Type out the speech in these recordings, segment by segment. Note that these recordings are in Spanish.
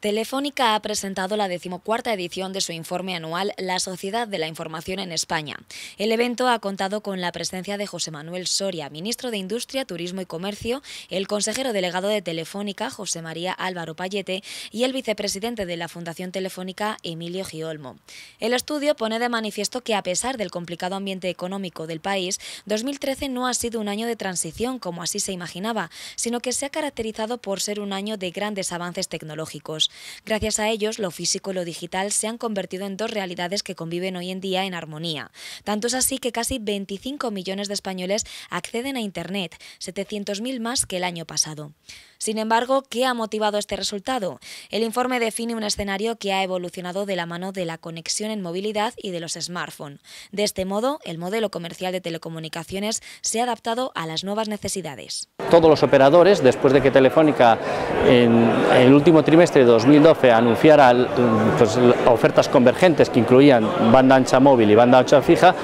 Telefónica ha presentado la decimocuarta edición de su informe anual La Sociedad de la Información en España. El evento ha contado con la presencia de José Manuel Soria, ministro de Industria, Turismo y Comercio, el consejero delegado de Telefónica, José María Álvaro Payete, y el vicepresidente de la Fundación Telefónica, Emilio Giolmo. El estudio pone de manifiesto que, a pesar del complicado ambiente económico del país, 2013 no ha sido un año de transición como así se imaginaba, sino que se ha caracterizado por ser un año de grandes avances tecnológicos. Gracias a ellos, lo físico y lo digital se han convertido en dos realidades que conviven hoy en día en armonía. Tanto es así que casi 25 millones de españoles acceden a Internet, 700.000 más que el año pasado. Sin embargo, ¿qué ha motivado este resultado? El informe define un escenario que ha evolucionado de la mano de la conexión en movilidad y de los smartphones. De este modo, el modelo comercial de telecomunicaciones se ha adaptado a las nuevas necesidades. Todos los operadores, después de que Telefónica en el último trimestre de 2012 anunciara mm, pues, ofertas convergentes que incluían banda ancha móvil y banda ancha fija,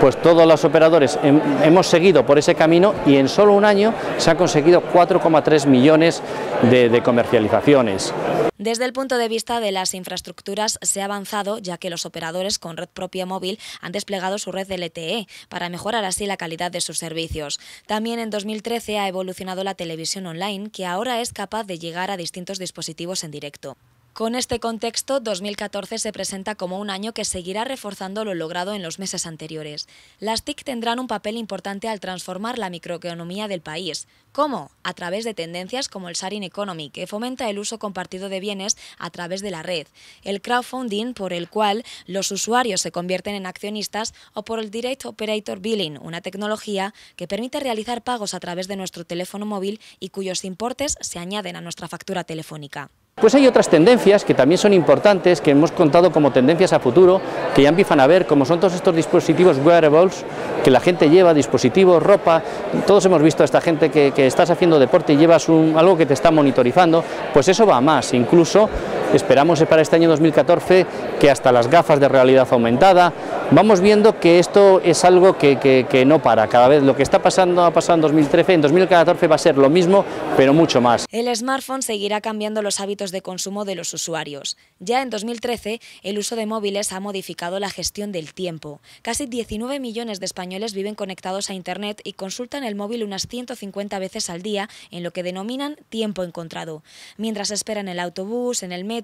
pues todos los operadores hemos seguido por ese camino y en solo un año se han conseguido 4,3 millones de comercializaciones. Desde el punto de vista de las infraestructuras se ha avanzado ya que los operadores con red propia móvil han desplegado su red LTE para mejorar así la calidad de sus servicios. También en 2013 ha evolucionado la televisión online que ahora es capaz de llegar a distintos dispositivos en directo. Con este contexto, 2014 se presenta como un año que seguirá reforzando lo logrado en los meses anteriores. Las TIC tendrán un papel importante al transformar la microeconomía del país. ¿Cómo? A través de tendencias como el sharing economy, que fomenta el uso compartido de bienes a través de la red, el crowdfunding, por el cual los usuarios se convierten en accionistas, o por el Direct Operator Billing, una tecnología que permite realizar pagos a través de nuestro teléfono móvil y cuyos importes se añaden a nuestra factura telefónica. Pues hay otras tendencias que también son importantes, que hemos contado como tendencias a futuro, que ya empiezan a ver, como son todos estos dispositivos wearables, que la gente lleva, dispositivos, ropa, todos hemos visto a esta gente que, estás haciendo deporte y llevas un, algo que te está monitorizando, pues eso va a más, incluso Esperamos eh, para este año 2014 que hasta las gafas de realidad aumentada. Vamos viendo que esto es algo que, que no para. Cada vez lo que está pasando ha pasado en 2013, en 2014 va a ser lo mismo, pero mucho más. El smartphone seguirá cambiando los hábitos de consumo de los usuarios. Ya en 2013, el uso de móviles ha modificado la gestión del tiempo. Casi 19 millones de españoles viven conectados a Internet y consultan el móvil unas 150 veces al día en lo que denominan tiempo encontrado, mientras esperan el autobús, en el metro,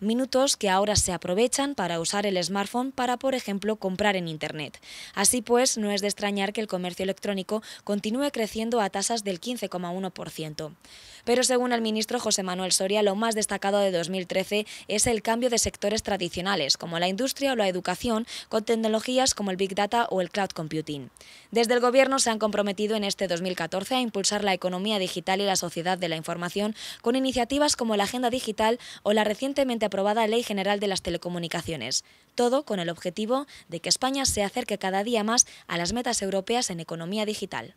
minutos que ahora se aprovechan para usar el smartphone para, por ejemplo, comprar en Internet. Así pues, no es de extrañar que el comercio electrónico continúe creciendo a tasas del 15,1%. Pero según el ministro José Manuel Soria, lo más destacado de 2013 es el cambio de sectores tradicionales, como la industria o la educación, con tecnologías como el Big Data o el Cloud Computing. Desde el Gobierno se han comprometido en este 2014 a impulsar la economía digital y la sociedad de la información con iniciativas como la Agenda Digital o la recientemente aprobada Ley General de las Telecomunicaciones, todo con el objetivo de que España se acerque cada día más a las metas europeas en economía digital.